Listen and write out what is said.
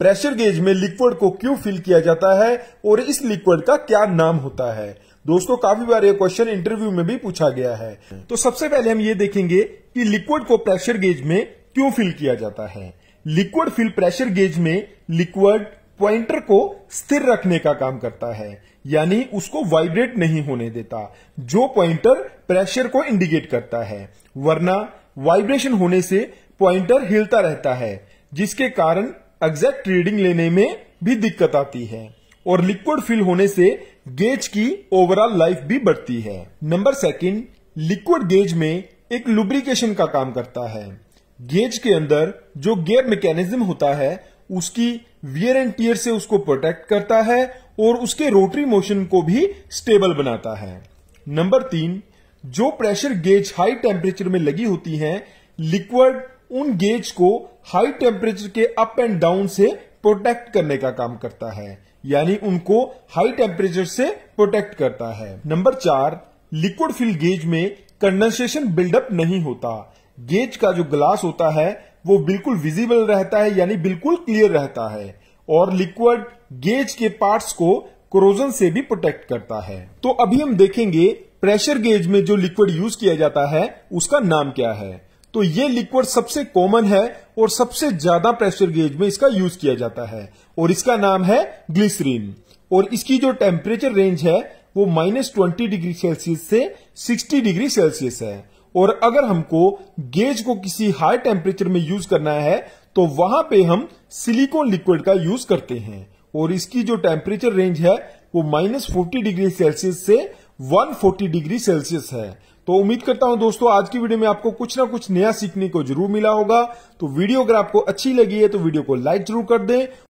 pressure gauge में liquid को क्यों फिल किया जाता है और इस लिक्विड का क्या नाम होता है दोस्तों काफी बार ये क्वेश्चन इंटरव्यू में भी पूछा गया है तो सबसे पहले हम ये देखेंगे कि लिक्विड को प्रेशर गेज में क्यों फिल किया जाता है लिक्विड फिल प्रेशर गेज में लिक्विड पॉइंटर को स्थिर रखने का काम करता है यानी उसको वाइब्रेट नहीं होने देता जो पॉइंटर प्रेशर को इंडिकेट करता है वरना वाइब्रेशन होने से पॉइंटर हिलता रहता है जिसके कारण एग्जैक्ट रीडिंग लेने में भी दिक्कत आती है और लिक्विड फिल होने से गेज की ओवरऑल लाइफ भी बढ़ती है नंबर सेकंड लिक्विड गेज में एक लुब्रिकेशन का काम करता है गेज के अंदर जो गेयर मैकेनिज्म होता है उसकी वियर एंड टीयर से उसको प्रोटेक्ट करता है और उसके रोटरी मोशन को भी स्टेबल बनाता है नंबर तीन जो प्रेशर गेज हाई टेम्परेचर में लगी होती है लिक्विड उन गेज को हाई टेम्परेचर के अप एंड डाउन से प्रोटेक्ट करने का काम करता है यानी उनको हाई टेम्परेचर से प्रोटेक्ट करता है नंबर चार लिक्विड फिल गेज में कंडेंसेशन बिल्डअप नहीं होता गेज का जो ग्लास होता है वो बिल्कुल विजिबल रहता है यानी बिल्कुल क्लियर रहता है और लिक्विड गेज के पार्ट्स को क्रोजन से भी प्रोटेक्ट करता है तो अभी हम देखेंगे प्रेशर गेज में जो लिक्विड यूज किया जाता है उसका नाम क्या है तो ये लिक्विड सबसे कॉमन है और सबसे ज्यादा प्रेशर गेज में इसका यूज किया जाता है और इसका नाम है ग्लिसरीन और इसकी जो टेम्परेचर रेंज है वो माइनस ट्वेंटी डिग्री सेल्सियस से सिक्सटी डिग्री सेल्सियस है और अगर हमको गेज को किसी हाई टेम्परेचर में यूज करना है तो वहां पे हम सिलिकॉन लिक्विड का यूज करते हैं और इसकी जो टेम्परेचर रेंज है वो माइनस फोर्टी डिग्री सेल्सियस से 140 डिग्री सेल्सियस है तो उम्मीद करता हूं दोस्तों आज की वीडियो में आपको कुछ ना कुछ नया सीखने को जरूर मिला होगा तो वीडियो अगर आपको अच्छी लगी है तो वीडियो को लाइक जरूर कर दें